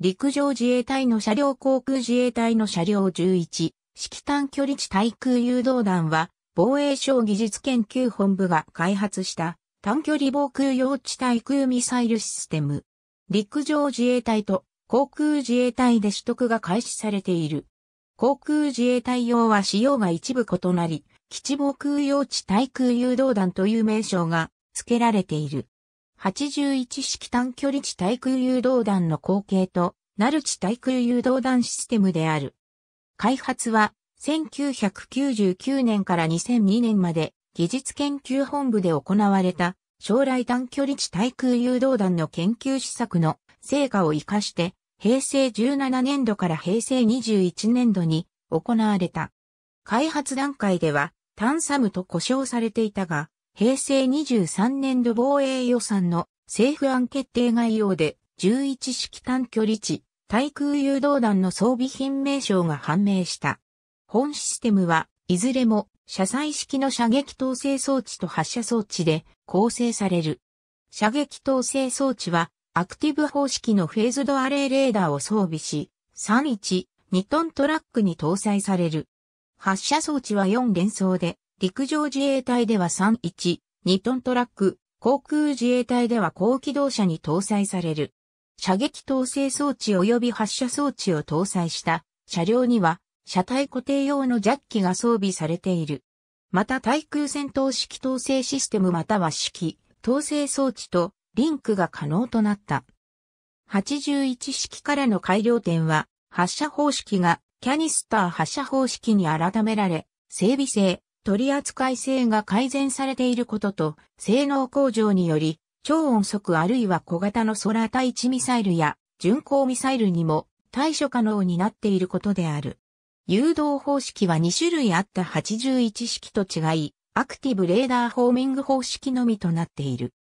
陸上自衛隊の車両航空自衛隊の車両11、式短距離地対空誘導弾は、防衛省技術研究本部が開発した短距離防空用地対空ミサイルシステム。陸上自衛隊と航空自衛隊で取得が開始されている。航空自衛隊用は使用が一部異なり、基地防空用地対空誘導弾という名称が付けられている。81式短距離地対空誘導弾の後継とナルチ対空誘導弾システムである。開発は1999年から2002年まで技術研究本部で行われた将来短距離地対空誘導弾の研究施策の成果を活かして平成17年度から平成21年度に行われた。開発段階ではタンサムと呼称されていたが、平成23年度防衛予算の政府案決定概要で11式短距離地対空誘導弾の装備品名称が判明した。本システムはいずれも車載式の射撃統制装置と発射装置で構成される。射撃統制装置はアクティブ方式のフェーズドアレイレーダーを装備し、31、2トントラックに搭載される。発射装置は4連装で、陸上自衛隊では31、2トントラック、航空自衛隊では高機動車に搭載される。射撃統制装置及び発射装置を搭載した車両には車体固定用のジャッキが装備されている。また対空戦闘式統制システムまたは式統制装置とリンクが可能となった。81式からの改良点は発射方式がキャニスター発射方式に改められ、整備性、取扱性が改善されていることと性能向上により超音速あるいは小型の空対地ミサイルや巡航ミサイルにも対処可能になっていることである。誘導方式は2種類あった81式と違い、アクティブレーダーホーミング方式のみとなっている。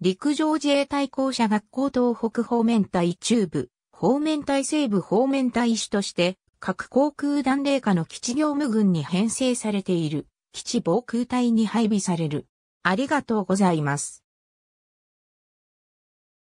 陸上自衛隊校舎学校東北方面隊中部、方面隊西部方面隊主として、各航空団霊下の基地業務軍に編成されている、基地防空隊に配備される。ありがとうございます。